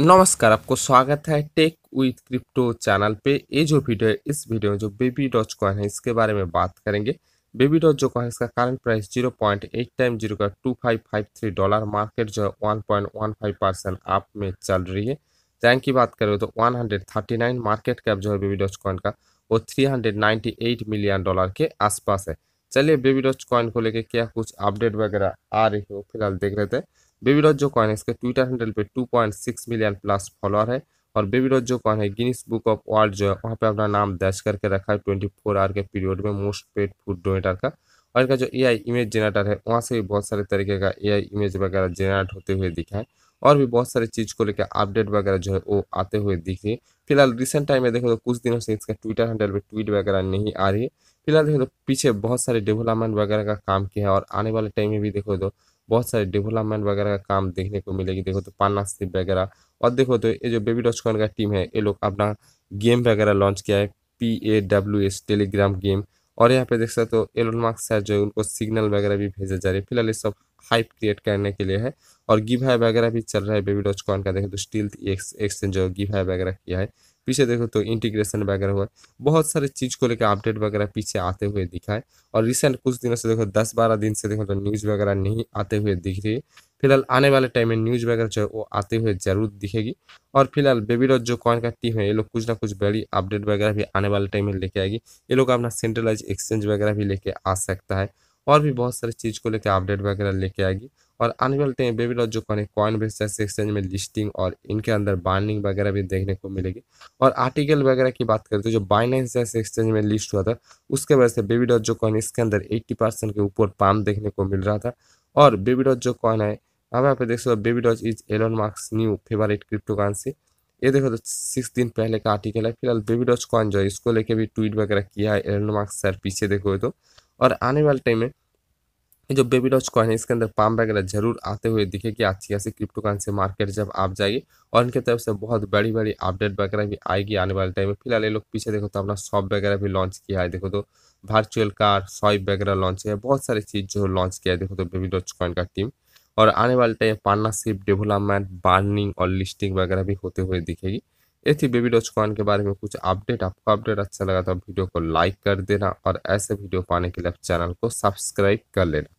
नमस्कार आपको स्वागत है टेक विथ क्रिप्टो चैनल पे ये जो वीडियो है इस वीडियो में जो बेबी डॉच कॉइन है इसके बारे में बात करेंगे बेबी डॉच जो कॉइन है इसका current price zero point eight time zero का two five five three dollar market जो है one point one five percent आप में चल रही है रैंक की बात करें तो one hundred thirty nine market cap जो है बेबी डॉच कॉइन का वो three hundred ninety eight million dollar के आसपास है चलिए बेबी डॉच कॉइन को लेकर क्या कुछ अपडेट वगैरह आ रही हो फिलहाल देख रहे हैं बेबी जो कॉइन है इसके ट्विटर हैंडल पे 2.6 मिलियन प्लस फॉलोअर है और बेबी जो कॉइन है गिनीस बुक ऑफ वर्ल्ड जो है वहाँ पे अपना नाम दर्ज करके रखा है ट्वेंटी आवर के पीरियड में मोस्ट पेड फूड डोनेटर का और इनका जो ए इमेज जनरेटर है वहाँ से भी बहुत सारे तरीके का ए इमेज वगैरह जनरेट होते हुए दिखा है और भी बहुत सारे चीज़ को लेकर अपडेट वगैरह जो है वो आते हुए दिख रही है फिलहाल रिसेंट टाइम में देखो तो कुछ दिनों से इसका ट्विटर हैंडल पे ट्वीट वगैरह नहीं आ रही है फिलहाल देखो तो पीछे बहुत सारे डेवलपमेंट वगैरह का काम किया है और आने वाले टाइम में भी देखो तो बहुत सारे डेवलपमेंट वगैरह का काम देखने को मिलेगी देखो तो पार्टनरशिप वगैरह और देखो तो ये जो बेबी डॉच कॉन का टीम है ये लोग अपना गेम वगैरह लॉन्च किया है P A W S Telegram game और यहाँ पे देख सकते हो एलोन मार्क्स सर जो है उनको सिग्नल वगैरह भी भेजा जा रहा है फिलहाल ये सब हाइप क्रिएट करने के लिए है और गिव है वगैरह भी चल रहा है बेबी डॉच कॉन का देखो तो स्टील एक्सचेंज जो गिव है वगैरह किया है पीछे देखो तो इंटीग्रेशन वगैरह हुआ बहुत सारे चीज़ को लेकर अपडेट वगैरह पीछे आते हुए दिखा है और रिसेंट कुछ दिनों से देखो दस बारह दिन से देखो तो न्यूज़ वगैरह नहीं आते हुए दिख रही है फिलहाल आने वाले टाइम में न्यूज़ वगैरह जो है वो आते हुए ज़रूर दिखेगी और फिलहाल बेबीडॉट जो कॉइन का टीम है ये लोग कुछ ना कुछ बड़ी अपडेट वगैरह भी आने वाले टाइम में लेके आएगी ये लोग अपना सेंट्रलाइज एक्सचेंज वगैरह भी लेके आ सकता है और भी बहुत सारी चीज़ को लेकर अपडेट वगैरह लेके आएगी और आने वाले टाइम बेबी लॉज जो कॉइन है कॉइन बेस एक्सचेंज में लिस्टिंग और इनके अंदर बाइंडिंग वगैरह भी देखने को मिलेगी और आर्टिकल वगैरह की बात करते हैं तो जो बाइनेंस एक्सचेंज में लिस्ट हुआ था उसके वजह से बेबी डॉज जो कॉन इसके अंदर एट्टी परसेंट के ऊपर पाम देखने को मिल रहा था और बेबी डॉट जो कॉन है अब यहाँ पे देख सकते हो baby doge is Elon Musk's new favourite cryptocurrency ये देखो तो सिक्स दिन पहले का आर्टिकल है फिलहाल बेबी डॉज कॉन जो है इसको लेके भी ट्वीट वगैरह किया है एलोन मार्क्स सर पीछे देखो तो और आने वाले टाइम में जो बेबी डॉच कॉइन है इसके अंदर पाम वगैरह जरूर आते हुए दिखे कि अच्छी ऐसी क्रिप्टो करेंसी मार्केट जब आप जाइए और इनके तरफ से बहुत बड़ी बड़ी अपडेट वगैरह भी आएगी आने वाले टाइम में फिलहाल ये लोग पीछे देखो तो अपना शॉप वगैरह भी लॉन्च किया है देखो तो वर्चुअल कार सॉइप वगैरह लॉन्च किया है बहुत सारी चीज़ जो लॉन्च किया है देखो तो बेबी डॉच कॉइन का टीम और आने वाले टाइम में पार्टनरशिप डेवलपमेंट बार्निंग और लिस्टिंग वगैरह भी होते हुए दिखेगी ये थी बेबी डॉच कॉइन के बारे में कुछ अपडेट आपको अपडेट अच्छा लगा तो वीडियो को लाइक कर देना और ऐसे वीडियो पाने के लिए आप चैनल को सब्सक्राइब कर लेना